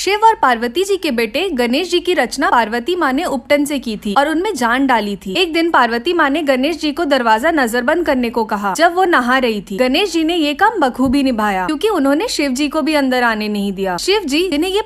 शिव और पार्वती जी के बेटे गणेश जी की रचना पार्वती माँ ने उपटन से की थी और उनमें जान डाली थी एक दिन पार्वती माँ ने गणेश जी को दरवाजा नजर बंद करने को कहा जब वो नहा रही थी गणेश जी ने ये काम बखूबी निभाया क्योंकि उन्होंने शिव जी को भी अंदर आने नहीं दिया शिव जी जिन्हें ये